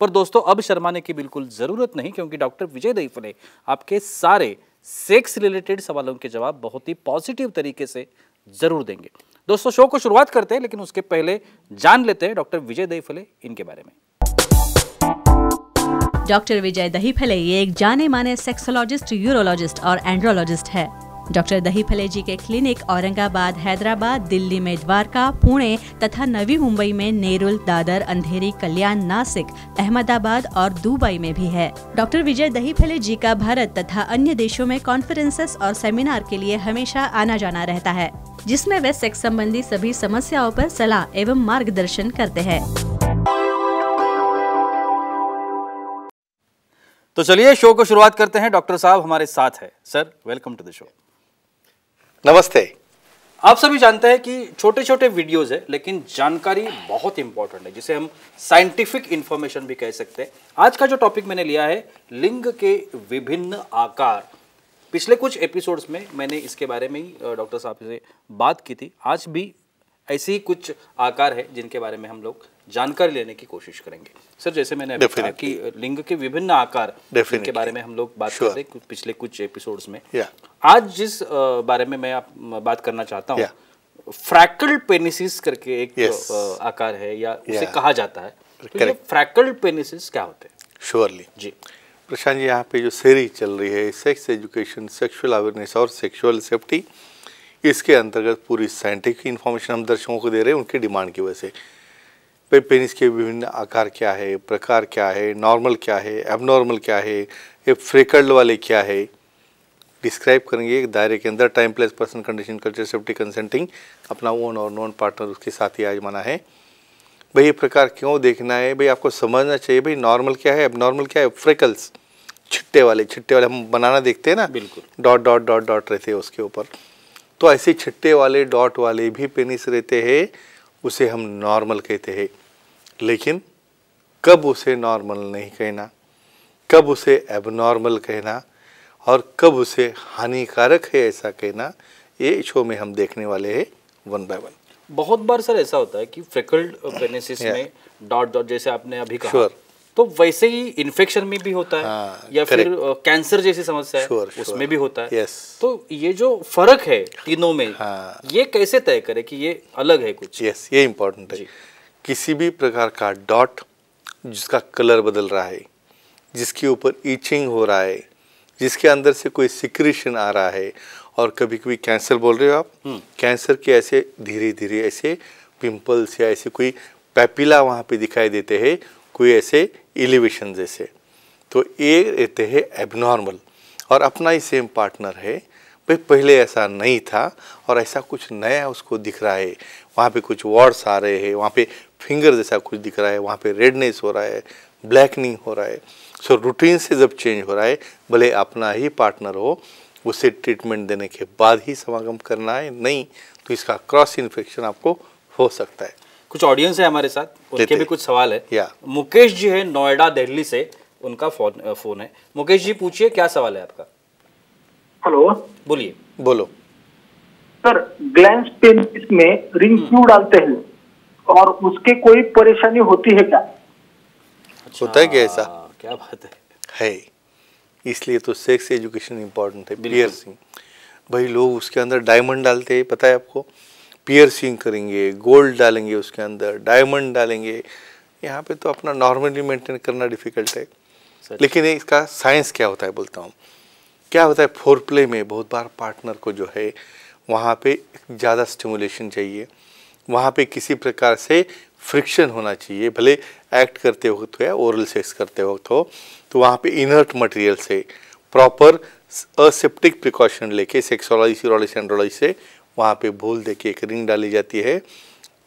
पर दोस्तों अब शर्माने की बिल्कुल ज़रूरत नहीं क्योंकि डॉक्टर विजय दईफ ने आपके सारे सेक्स रिलेटेड सवालों के जवाब बहुत ही पॉजिटिव तरीके से ज़रूर देंगे दोस्तों शो को शुरुआत करते हैं लेकिन उसके पहले जान लेते हैं डॉक्टर विजय दई फले इनके बारे में डॉक्टर विजय दही फले ये एक जाने माने सेक्सोलॉजिस्ट यूरोलॉजिस्ट और एंड्रोलॉजिस्ट है डॉक्टर दही फले जी के क्लिनिक औरंगाबाद हैदराबाद दिल्ली में द्वारका पुणे तथा नवी मुंबई में नेरुल दादर अंधेरी कल्याण नासिक अहमदाबाद और दुबई में भी है डॉक्टर विजय दही फले जी का भारत तथा अन्य देशों में कॉन्फ्रेंसेस और सेमिनार के लिए हमेशा आना जाना रहता है जिसमें वे सेक्स संबंधी सभी समस्याओं पर सलाह एवं मार्गदर्शन करते हैं तो चलिए शो को शुरुआत करते हैं डॉक्टर साहब हमारे साथ है sir welcome to the show नमस्ते आप सभी जानते हैं कि छोटे छोटे वीडियोस है लेकिन जानकारी बहुत इंपॉर्टेंट है जिसे हम साइंटिफिक इंफॉर्मेशन भी कह सकते हैं आज का जो टॉपिक मैंने लिया है लिंग के विभिन्न आकार पिछले कुछ एपिसोड्स में मैंने इसके बारे में ही डॉक्टर साहब से बात की थी आज भी ऐसे ही कुछ आकार है जिनके बारे में हम लोग जानकारी लेने की कोशिश करेंगे सर जैसे मैंने अभी कहा कि लिंग के विभिन्न आकार के बारे में हम लोग बात sure. कर रहे हैं पिछले कुछ एपिसोड्स में yeah. आज जिस बारे में मैं आप बात करना चाहता हूँ फ्रैकल्ड पेनिसिस करके एक yes. आकार है या उसे yeah. कहा जाता है तो फ्रैकल्ड पेनिसिस क्या होते हैं श्योरली जी प्रशांत जी यहाँ पे जो सीरीज चल रही है सेक्स एजुकेशन सेक्सुअल अवेयरनेस और सेक्सुअल सेफ्टी इसके अंतर्गत पूरी साइंटिफिक इन्फॉर्मेशन हम दर्शकों को दे रहे हैं उनकी डिमांड की वजह से भाई पेनिस के विभिन्न आकार क्या है प्रकार क्या है नॉर्मल क्या है एबनॉर्मल क्या है ये फ्रेकल्ड वाले क्या है डिस्क्राइब करेंगे एक दायरे के अंदर time place person condition culture safety consenting अपना ओन और नॉन पार्टनर उसके साथ ही आजमाना है भाई ये प्रकार क्यों देखना है भाई आपको समझना चाहिए भाई नॉर्मल क्या है अब नॉर्मल क्या है फ्रेकल्स छिट्टे वाले छिट्टे वाले हम बनाना देखते हैं ना बिल्कुल डॉट डॉट डॉट डॉट रहते हैं उसके ऊपर तो ऐसे छिट्टे वाले डॉट वाले भी पेनिस रहते हैं उसे हम नॉर्मल कहते हैं लेकिन कब उसे नॉर्मल नहीं कहना कब उसे एबनॉर्मल कहना और कब उसे हानिकारक है ऐसा कहना ये शो में हम देखने वाले हैं वन बाय वन बहुत बार सर ऐसा होता है कि फ्रेकल्ड पेनेसिस में डॉट डॉट जैसे आपने अभी कहा sure. तो वैसे ही इन्फेक्शन में भी होता है हाँ, या correct. फिर कैंसर जैसी समस्या है sure, उसमें sure. भी होता है yes. तो ये जो फर्क है तीनों में हाँ. ये कैसे तय करे कि ये अलग है कुछ यस yes, ये इम्पोर्टेंट है किसी भी प्रकार का डॉट जिसका कलर बदल रहा है जिसके ऊपर ईचिंग हो रहा है जिसके अंदर से कोई सिक्रेशन आ रहा है और कभी कभी कैंसर बोल रहे हो आप हम्म। कैंसर के ऐसे धीरे धीरे ऐसे पिंपल्स या ऐसे कोई पैपिला वहाँ पे दिखाई देते हैं कोई ऐसे एलिवेशन जैसे तो ये रहते हैं एबनॉर्मल और अपना ही सेम पार्टनर है भाई पहले ऐसा नहीं था और ऐसा कुछ नया उसको दिख रहा है वहाँ पे कुछ वर्ड्स आ रहे हैं वहाँ पे फिंगर जैसा कुछ दिख रहा है वहाँ पे रेडनेस हो रहा है ब्लैकनिंग हो रहा है सो so, रूटीन से जब चेंज हो रहा है भले अपना ही पार्टनर हो उसे ट्रीटमेंट देने के बाद ही समागम करना है नहीं तो इसका क्रॉस इन्फेक्शन आपको हो सकता है कुछ ऑडियंस है हमारे साथ उनके भी कुछ सवाल है या मुकेश जी है नोएडा दिल्ली से उनका फोन फोन है मुकेश जी पूछिए क्या सवाल है आपका हेलो बोलिए बोलो सर ग्लैंड पेन में रिंग क्यों डालते हैं और उसके कोई परेशानी होती है क्या अच्छा, होता है क्या ऐसा क्या बात है है इसलिए तो सेक्स एजुकेशन इम्पोर्टेंट है सिंह भाई लोग उसके अंदर डायमंड डालते हैं पता है आपको पियर्सिंग करेंगे गोल्ड डालेंगे उसके अंदर डायमंड डालेंगे यहाँ पे तो अपना नॉर्मली मेंटेन करना डिफिकल्ट है लेकिन इसका साइंस क्या होता है बोलता हूँ क्या होता है फोर प्ले में बहुत बार पार्टनर को जो है वहाँ पे ज़्यादा स्टिमुलेशन चाहिए वहाँ पे किसी प्रकार से फ्रिक्शन होना चाहिए भले एक्ट करते वक्त हो या ओरल सेक्स करते वक्त हो तो वहाँ पे इनर्ट मटेरियल से प्रॉपर असेप्टिक प्रिकॉशन लेके सेक्सोलॉजी सीरोलॉजी एंड्रोलॉजी से वहाँ पे भूल दे के एक रिंग डाली जाती है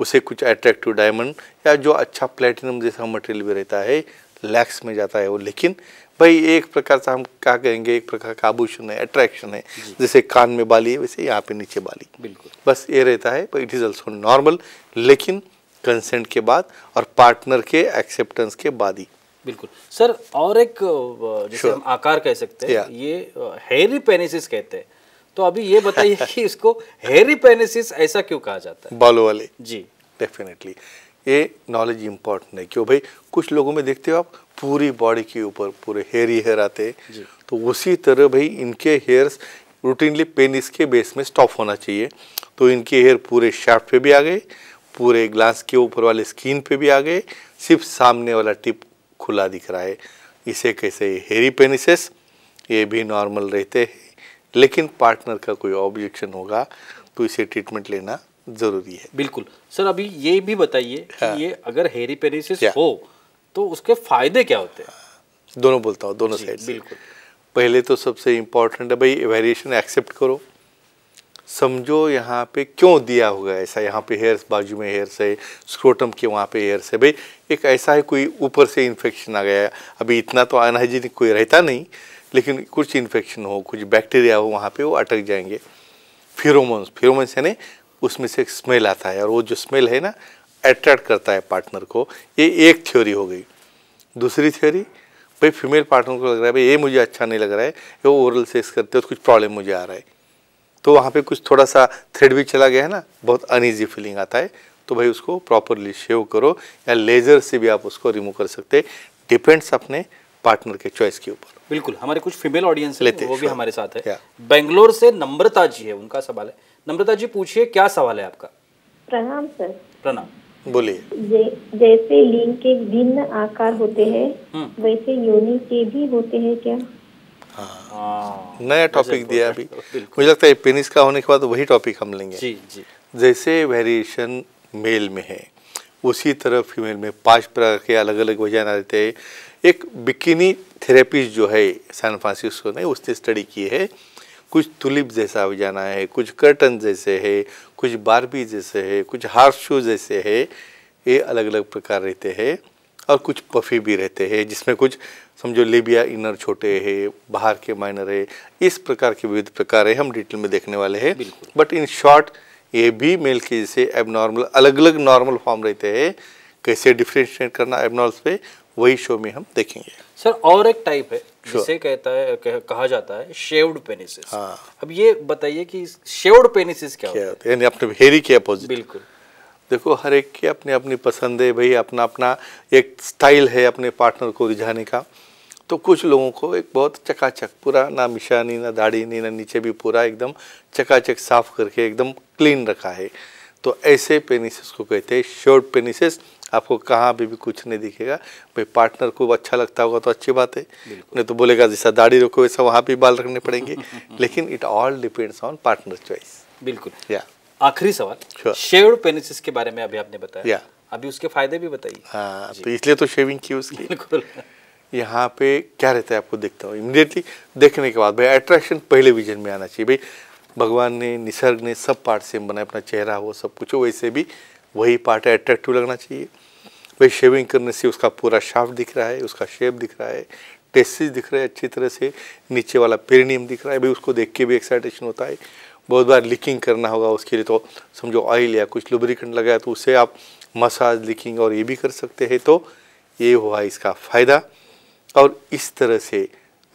उसे कुछ अट्रैक्टिव डायमंड या जो अच्छा प्लेटिनम जैसा मटेरियल भी रहता है लैक्स में जाता है वो लेकिन भाई एक प्रकार से हम क्या कहेंगे एक प्रकार का आभूषण है अट्रैक्शन है जैसे कान में बाली है वैसे यहाँ पे नीचे बाली बिल्कुल बस ये रहता है इट इज़ ऑल्सो नॉर्मल लेकिन कंसेंट के बाद और पार्टनर के एक्सेप्टेंस के बाद ही बिल्कुल सर और एक जैसे sure. हम आकार कह सकते हैं yeah. ये हेरी पेनेसिस कहते हैं तो अभी ये बताइए कि इसको हेरी पेनेसिस ऐसा क्यों कहा जाता है बालों वाले जी डेफिनेटली ये नॉलेज इम्पॉर्टेंट है क्यों भाई कुछ लोगों में देखते हो आप पूरी बॉडी के ऊपर पूरे हेयर ही हेयर आते हैं तो उसी तरह भाई इनके हेयर्स रूटीनली पेन इसके बेस में स्टॉप होना चाहिए तो इनके हेयर पूरे शाफ्ट पे भी आ गए पूरे ग्लास के ऊपर वाले स्किन पे भी आ गए सिर्फ सामने वाला टिप खुला दिख रहा है इसे कैसे हेरी पेनिसेस ये भी नॉर्मल रहते हैं लेकिन पार्टनर का कोई ऑब्जेक्शन होगा तो इसे ट्रीटमेंट लेना ज़रूरी है बिल्कुल सर अभी ये भी बताइए हाँ। ये अगर हेरी हेरीपेनिसिस हो तो उसके फायदे क्या होते हैं हाँ, दोनों बोलता हूँ दोनों साइड बिल्कुल पहले तो सबसे इम्पोर्टेंट है भाई वेरिएशन एक्सेप्ट करो समझो यहाँ पे क्यों दिया हुआ है ऐसा यहाँ पे हेयर्स बाजू में हेयर्स है स्क्रोटम के वहाँ पे हेयर्स है भाई एक ऐसा है कोई ऊपर से इन्फेक्शन आ गया अभी इतना तो अनहाइजीनिक कोई रहता नहीं लेकिन कुछ इन्फेक्शन हो कुछ बैक्टीरिया हो वहाँ पे वो अटक जाएंगे फिरोमोन्स फिरोमोन्स यानी उसमें से एक स्मेल आता है और वो जो स्मेल है ना अट्रैक्ट करता है पार्टनर को ये एक थ्योरी हो गई दूसरी थ्योरी भाई फीमेल पार्टनर को लग रहा है भाई ये मुझे अच्छा नहीं लग रहा है ये ओरल सेक्स करते हो तो कुछ प्रॉब्लम मुझे आ रहा है तो वहाँ पे कुछ थोड़ा सा थ्रेड भी चला गया है ना बहुत अनईजी फीलिंग आता है तो भाई उसको प्रॉपरली शेव करो या लेज़र से भी आप उसको रिमूव कर सकते डिपेंड्स अपने पार्टनर के चॉइस के ऊपर बिल्कुल हमारे कुछ फीमेल ऑडियंस लेते हैं वो भी हमारे साथ है बेंगलोर से नम्रता जी है उनका सवाल है नम्रता जी पूछिए क्या सवाल है आपका प्रणाम सर प्रणाम बोलिए जैसे लिंग के भिन्न आकार होते हैं हम्म। वैसे योनि के भी होते हैं क्या हाँ। हाँ। नया टॉपिक दिया अभी मुझे लगता है पेनिस का होने के बाद वही टॉपिक हम लेंगे जी जी जैसे वेरिएशन मेल में है उसी तरह फीमेल में पांच प्रकार के अलग अलग वजन जाते हैं एक बिकिनी थेरेपिस्ट जो है सैन फ्रांसिस्को ने उसने स्टडी की है कुछ तुलिप जैसा हो जाना है कुछ कर्टन जैसे है कुछ बारबी जैसे है कुछ हार्फ शू जैसे है ये अलग अलग प्रकार रहते हैं और कुछ पफी भी रहते हैं जिसमें कुछ समझो लेबिया इनर छोटे है बाहर के माइनर है इस प्रकार के विविध प्रकार है हम डिटेल में देखने वाले हैं बट इन शॉर्ट ये भी मेल के जैसे एबनॉर्मल अलग अलग नॉर्मल फॉर्म रहते हैं कैसे डिफ्रेंशिएट करना एबनॉर्मल्स पे वही शो में हम देखेंगे सर और एक टाइप है sure. जिसे कहता है कह, कहा जाता है शेव्ड पेनिसिस हाँ. अब ये बताइए कि शेव्ड पेनिसिस क्या, क्या होता है यानी अपने हेरी के अपोजिट बिल्कुल देखो हर एक की अपने अपनी पसंद है भाई अपना अपना एक स्टाइल है अपने पार्टनर को रिझाने का तो कुछ लोगों को एक बहुत चकाचक पूरा ना मिशानी ना दाढ़ी नहीं ना नीचे भी पूरा एकदम चकाचक साफ करके एकदम क्लीन रखा है तो ऐसे पेनिसिस को कहते हैं शॉर्ट पेनिसिस आपको कहाँ भी भी कुछ नहीं दिखेगा भाई पार्टनर को अच्छा लगता होगा तो अच्छी बात है नहीं तो बोलेगा जैसा दाढ़ी रखो वैसा वहाँ भी बाल रखने पड़ेंगे लेकिन it all depends on partner choice बिल्कुल या आखिरी सवाल शेव्ड पेनिसिस के बारे में अभी आपने बताया या अभी उसके फायदे भी बताइए हाँ तो इसलिए तो शेविंग की उसकी बिल्कुल यहाँ पे क्या रहता है आपको देखता हूँ इमिडिएटली देखने के बाद भाई अट्रैक्शन पहले विजन में आना चाहिए भाई भगवान ने निसर्ग ने सब पार्ट सेम बनाए अपना चेहरा वो सब कुछ वैसे भी वही पार्ट है अट्रैक्टिव लगना चाहिए वही शेविंग करने से उसका पूरा शाफ दिख रहा है उसका शेप दिख रहा है टेस्टिस दिख रहा है अच्छी तरह से नीचे वाला पेरिनियम दिख रहा है भाई उसको देख के भी एक्साइटेशन होता है बहुत बार लिकिंग करना होगा उसके लिए तो समझो ऑयल या कुछ लुब्रिकेंट लगाया तो उससे आप मसाज लिकिंग और ये भी कर सकते हैं तो ये हुआ इसका फ़ायदा और इस तरह से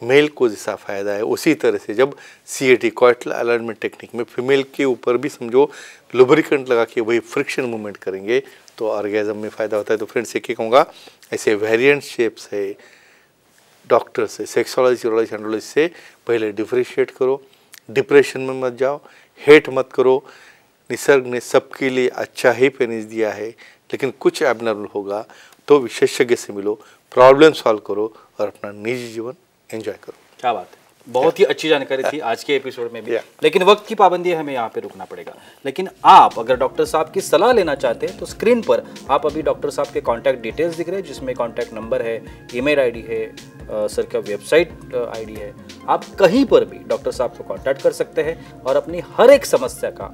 मेल को जैसा फ़ायदा है उसी तरह से जब C A T cottle alignment technique में फीमेल के ऊपर भी समझो लुब्रिकेंट लगा के वही फ्रिक्शन मूवमेंट करेंगे तो ऑर्गेजम में फ़ायदा होता है तो फ्रेंड्स एक कहूँगा ऐसे वेरिएंट शेप्स है डॉक्टर से सेक्सोलॉजी सीरोलॉजी एंडोलॉजी से पहले डिफ्रिशिएट करो डिप्रेशन में मत जाओ हेट मत करो निसर्ग ने सबके लिए अच्छा ही पेनिज दिया है लेकिन कुछ एबनॉर्मल होगा तो विशेषज्ञ से मिलो प्रॉब्लम सॉल्व करो और अपना निजी जीवन एंजॉय करो क्या बात है बहुत ही अच्छी जानकारी थी आज के एपिसोड में भी लेकिन वक्त की पाबंदी हमें यहाँ पे रुकना पड़ेगा लेकिन आप अगर डॉक्टर साहब की सलाह लेना चाहते हैं तो स्क्रीन पर आप अभी डॉक्टर साहब के कॉन्टैक्ट डिटेल्स दिख रहे हैं जिसमें कॉन्टैक्ट नंबर है ईमेल आईडी है सर का वेबसाइट आईडी है आप कहीं पर भी डॉक्टर साहब को कॉन्टैक्ट कर सकते हैं और अपनी हर एक समस्या का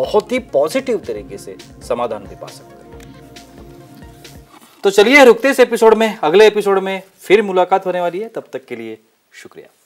बहुत ही पॉजिटिव तरीके से समाधान भी पा सकते हैं तो चलिए रुकते इस एपिसोड में अगले एपिसोड में फिर मुलाकात होने वाली है तब तक के लिए शुक्रिया